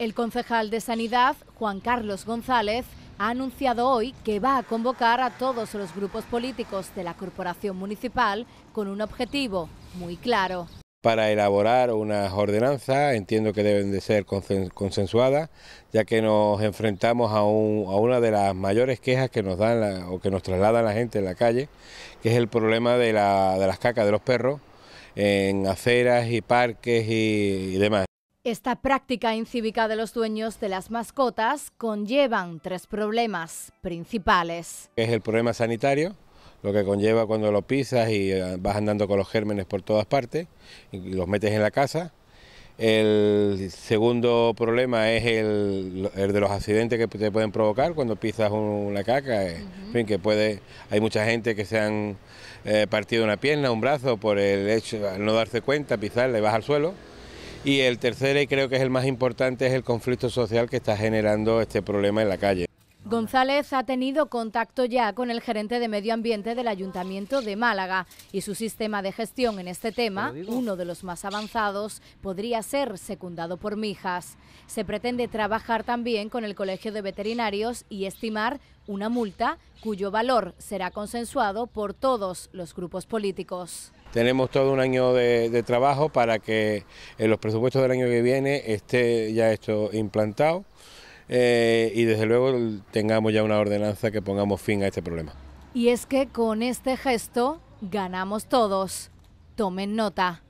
El concejal de Sanidad, Juan Carlos González, ha anunciado hoy que va a convocar a todos los grupos políticos de la Corporación Municipal con un objetivo muy claro. Para elaborar unas ordenanzas, entiendo que deben de ser consensuadas, ya que nos enfrentamos a, una de las mayores quejas que nos dan o que nos trasladan la gente en la calle, que es el problema de, las cacas de los perros en aceras y parques y demás. Esta práctica incívica de los dueños de las mascotas conllevan tres problemas principales. Es el problema sanitario, lo que conlleva cuando lo pisas y eh, vas andando con los gérmenes por todas partes y los metes en la casa. El segundo problema es el, de los accidentes que te pueden provocar cuando pisas una caca. Eh, que puede, hay mucha gente que se han eh, partido una pierna, un brazo por el hecho de no darse cuenta, pisar, le vas al suelo y el tercero, y creo que es el más importante, es el conflicto social que está generando este problema en la calle. González ha tenido contacto ya con el gerente de Medio Ambiente del Ayuntamiento de Málaga y su sistema de gestión en este tema, uno de los más avanzados, podría ser secundado por Mijas. Se pretende trabajar también con el Colegio de Veterinarios y estimar una multa cuyo valor será consensuado por todos los grupos políticos. Tenemos todo un año de, trabajo para que en eh, los presupuestos del año que viene esté ya esto implantado. Eh, y desde luego tengamos ya una ordenanza que pongamos fin a este problema. Y es que con este gesto ganamos todos. Tomen nota.